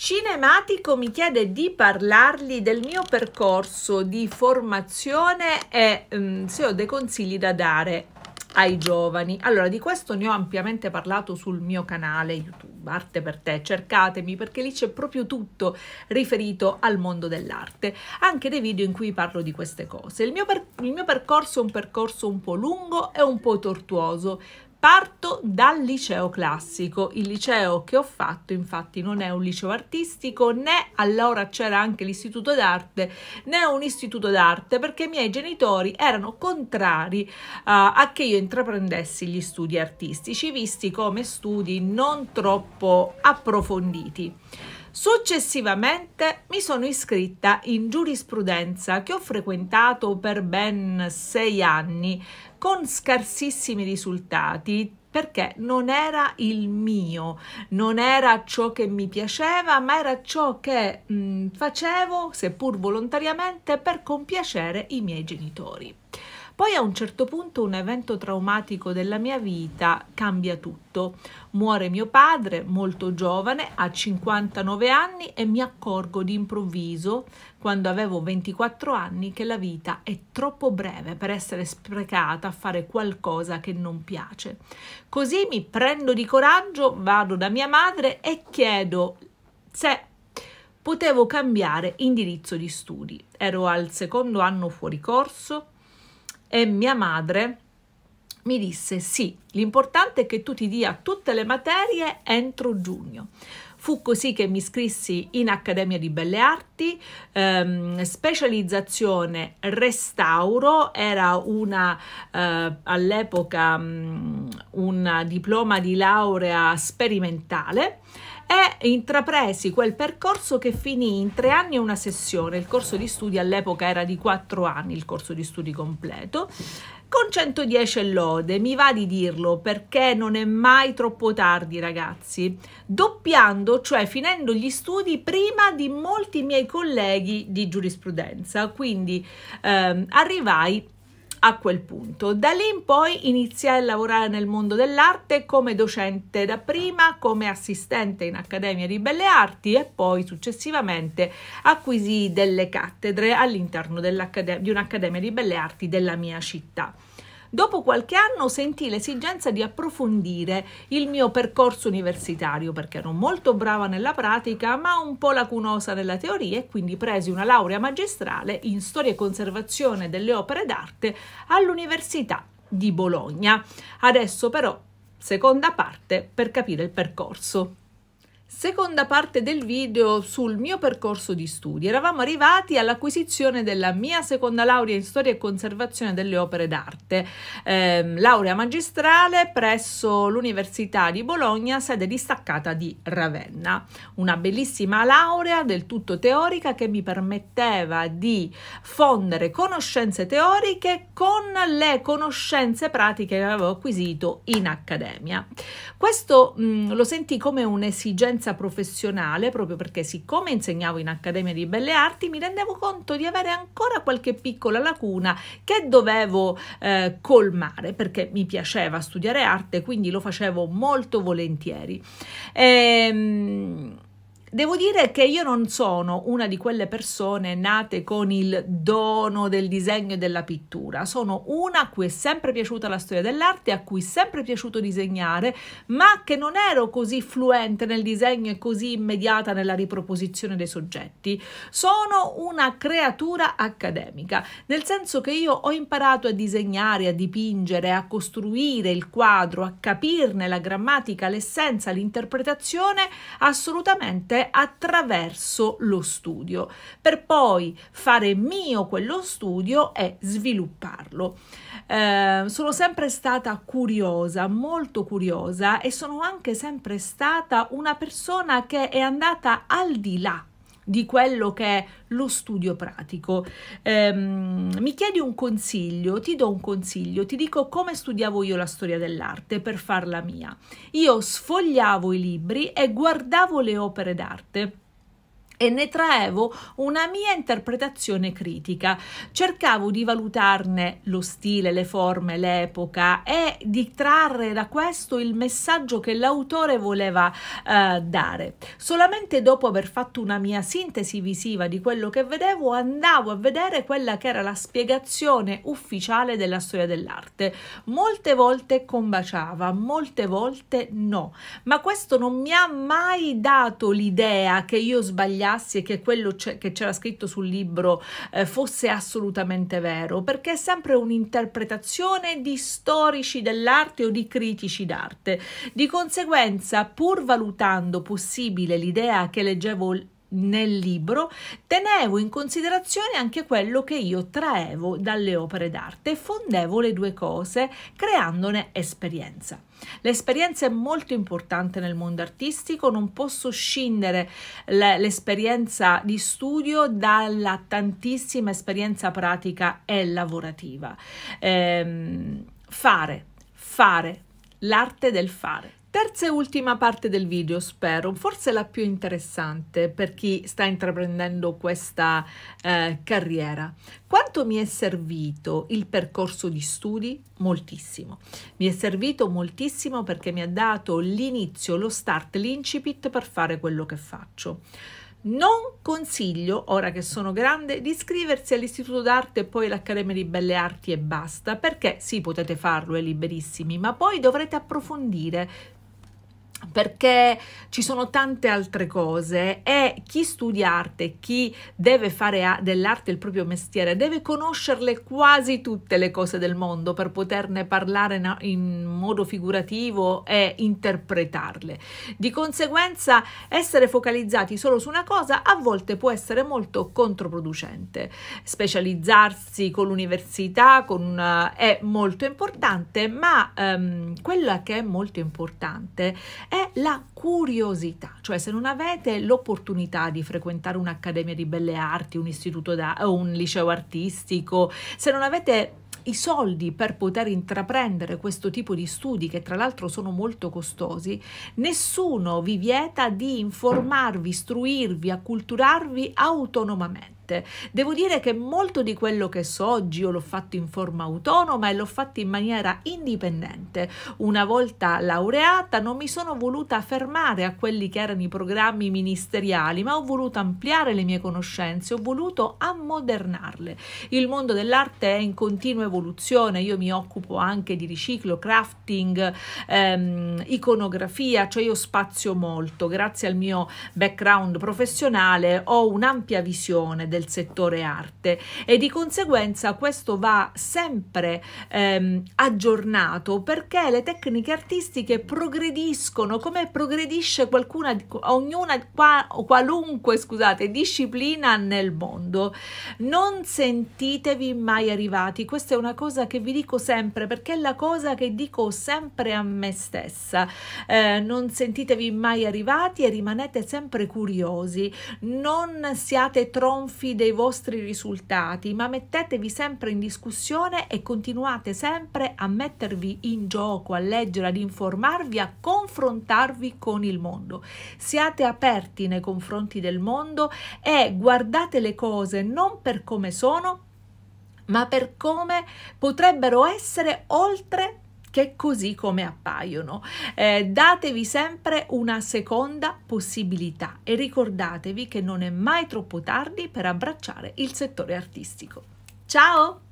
Cinematico mi chiede di parlargli del mio percorso di formazione e um, se ho dei consigli da dare ai giovani. Allora, di questo ne ho ampiamente parlato sul mio canale YouTube, Arte per te, cercatemi perché lì c'è proprio tutto riferito al mondo dell'arte, anche dei video in cui parlo di queste cose. Il mio, il mio percorso è un percorso un po' lungo e un po' tortuoso, Parto dal liceo classico, il liceo che ho fatto infatti non è un liceo artistico né allora c'era anche l'istituto d'arte né un istituto d'arte perché i miei genitori erano contrari uh, a che io intraprendessi gli studi artistici visti come studi non troppo approfonditi. Successivamente mi sono iscritta in giurisprudenza che ho frequentato per ben sei anni con scarsissimi risultati perché non era il mio, non era ciò che mi piaceva, ma era ciò che mh, facevo, seppur volontariamente, per compiacere i miei genitori. Poi a un certo punto un evento traumatico della mia vita cambia tutto. Muore mio padre, molto giovane, a 59 anni e mi accorgo d'improvviso, quando avevo 24 anni, che la vita è troppo breve per essere sprecata a fare qualcosa che non piace. Così mi prendo di coraggio, vado da mia madre e chiedo se potevo cambiare indirizzo di studi. Ero al secondo anno fuori corso e mia madre mi disse sì, l'importante è che tu ti dia tutte le materie entro giugno. Fu così che mi iscrissi in Accademia di Belle Arti, ehm, specializzazione restauro, era una eh, all'epoca mm, un diploma di laurea sperimentale e intrapresi quel percorso che finì in tre anni e una sessione. Il corso di studi all'epoca era di quattro anni, il corso di studi completo con 110 lode, mi va di dirlo perché non è mai troppo tardi ragazzi, doppiando, cioè finendo gli studi prima di molti miei colleghi di giurisprudenza, quindi ehm, arrivai a quel punto. Da lì in poi iniziai a lavorare nel mondo dell'arte come docente dapprima, come assistente in Accademia di Belle Arti e poi successivamente acquisì delle cattedre all'interno di un'Accademia di Belle Arti della mia città. Dopo qualche anno sentì l'esigenza di approfondire il mio percorso universitario perché ero molto brava nella pratica ma un po' lacunosa nella teoria e quindi presi una laurea magistrale in storia e conservazione delle opere d'arte all'Università di Bologna. Adesso però seconda parte per capire il percorso. Seconda parte del video sul mio percorso di studi. Eravamo arrivati all'acquisizione della mia seconda laurea in storia e conservazione delle opere d'arte, ehm, laurea magistrale presso l'Università di Bologna, sede distaccata di Ravenna. Una bellissima laurea del tutto teorica che mi permetteva di fondere conoscenze teoriche con le conoscenze pratiche che avevo acquisito in accademia. Questo mh, lo sentì come un'esigenza esperienza professionale, proprio perché siccome insegnavo in Accademia di Belle Arti, mi rendevo conto di avere ancora qualche piccola lacuna che dovevo eh, colmare, perché mi piaceva studiare arte, quindi lo facevo molto volentieri. Ehm Devo dire che io non sono una di quelle persone nate con il dono del disegno e della pittura, sono una a cui è sempre piaciuta la storia dell'arte, a cui è sempre piaciuto disegnare, ma che non ero così fluente nel disegno e così immediata nella riproposizione dei soggetti. Sono una creatura accademica, nel senso che io ho imparato a disegnare, a dipingere, a costruire il quadro, a capirne la grammatica, l'essenza, l'interpretazione assolutamente cose attraverso lo studio, per poi fare mio quello studio e svilupparlo. Eh, sono sempre stata curiosa, molto curiosa e sono anche sempre stata una persona che è andata al di là di quello che è lo studio pratico. Ehm, mi chiedi un consiglio, ti do un consiglio, ti dico come studiavo io la storia dell'arte per farla mia. Io sfogliavo i libri e guardavo le opere d'arte e ne traevo una mia interpretazione critica. Cercavo di valutarne lo stile, le forme, l'epoca e di trarre da questo il messaggio che l'autore voleva eh, dare. Solamente dopo aver fatto una mia sintesi visiva di quello che vedevo andavo a vedere quella che era la spiegazione ufficiale della storia dell'arte. Molte volte combaciava, molte volte no, ma questo non mi ha mai dato l'idea che io sbagliavo assi e che quello che c'era scritto sul libro eh, fosse assolutamente vero, perché è sempre un'interpretazione di storici dell'arte o di critici d'arte. Di conseguenza, pur valutando possibile l'idea che leggevo nel libro tenevo in considerazione anche quello che io traevo dalle opere d'arte e fondevo le due cose creandone esperienza. L'esperienza è molto importante nel mondo artistico, non posso scindere l'esperienza di studio dalla tantissima esperienza pratica e lavorativa. Ehm, fare, fare, l'arte del fare. Terza e ultima parte del video, spero, forse la più interessante per chi sta intraprendendo questa eh, carriera. Quanto mi è servito il percorso di studi? Moltissimo. Mi è servito moltissimo perché mi ha dato l'inizio, lo start, l'incipit per fare quello che faccio. Non consiglio, ora che sono grande, di iscriversi all'Istituto d'Arte e poi all'Accademia di Belle Arti e basta, perché sì, potete farlo, è liberissimi, ma poi dovrete approfondire perché ci sono tante altre cose e chi studia arte, chi deve fare dell'arte il proprio mestiere, deve conoscerle quasi tutte le cose del mondo per poterne parlare in modo figurativo e interpretarle. Di conseguenza essere focalizzati solo su una cosa a volte può essere molto controproducente. Specializzarsi con l'università una... è molto importante, ma ehm, quella che è molto importante è la curiosità, cioè se non avete l'opportunità di frequentare un'accademia di belle arti, un istituto da, o un liceo artistico, se non avete i soldi per poter intraprendere questo tipo di studi che tra l'altro sono molto costosi, nessuno vi vieta di informarvi, istruirvi, acculturarvi autonomamente scelte. Devo dire che molto di quello che so oggi io l'ho fatto in forma autonoma e l'ho fatto in maniera indipendente. Una volta laureata non mi sono voluta fermare a quelli che erano i programmi ministeriali, ma ho voluto ampliare le mie conoscenze, ho voluto ammodernarle. Il mondo dell'arte è in continua evoluzione, io mi occupo anche di riciclo, crafting, ehm, iconografia, cioè io spazio molto. Grazie al mio background professionale ho un'ampia visione del del settore arte e di conseguenza questo va sempre ehm, aggiornato perché le tecniche artistiche progrediscono come progredisce qualcuna, ognuna, qua, qualunque scusate, disciplina nel mondo. Non sentitevi mai arrivati, questa è una cosa che vi dico sempre perché è la cosa che dico sempre a me stessa. Eh, non sentitevi mai arrivati e rimanete sempre curiosi, non siate tronfi fotografi dei vostri risultati, ma mettetevi sempre in discussione e continuate sempre a mettervi in gioco, a leggere, ad informarvi, a confrontarvi con il mondo. Siate aperti nei confronti del mondo e guardate le cose non per come sono, ma per come potrebbero essere oltre che così come appaiono. Eh, datevi sempre una seconda possibilità e ricordatevi che non è mai troppo tardi per abbracciare il settore artistico. Ciao!